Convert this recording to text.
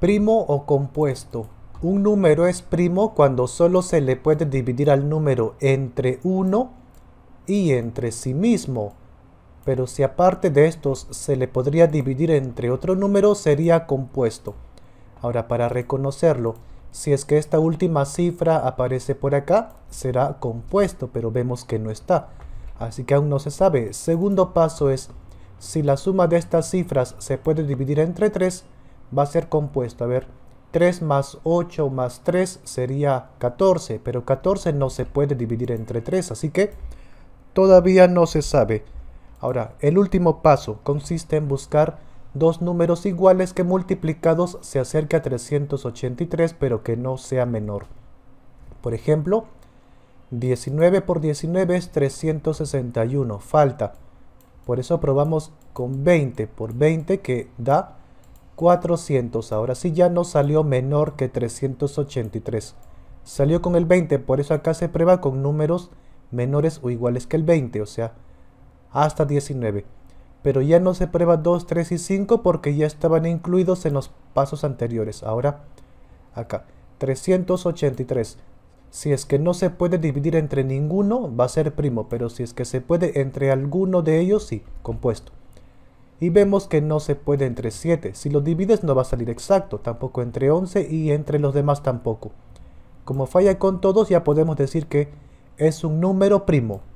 Primo o compuesto. Un número es primo cuando solo se le puede dividir al número entre 1 y entre sí mismo. Pero si aparte de estos se le podría dividir entre otro número sería compuesto. Ahora para reconocerlo, si es que esta última cifra aparece por acá, será compuesto, pero vemos que no está. Así que aún no se sabe. Segundo paso es, si la suma de estas cifras se puede dividir entre 3, va a ser compuesto. A ver, 3 más 8 más 3 sería 14, pero 14 no se puede dividir entre 3, así que todavía no se sabe. Ahora, el último paso consiste en buscar dos números iguales que multiplicados se acerque a 383, pero que no sea menor. Por ejemplo, 19 por 19 es 361, falta. Por eso probamos con 20 por 20 que da 400. Ahora sí ya no salió menor que 383. Salió con el 20, por eso acá se prueba con números menores o iguales que el 20, o sea, hasta 19. Pero ya no se prueba 2, 3 y 5 porque ya estaban incluidos en los pasos anteriores. Ahora, acá, 383. Si es que no se puede dividir entre ninguno, va a ser primo, pero si es que se puede entre alguno de ellos, sí, compuesto. Y vemos que no se puede entre 7. Si lo divides no va a salir exacto, tampoco entre 11 y entre los demás tampoco. Como falla con todos ya podemos decir que es un número primo.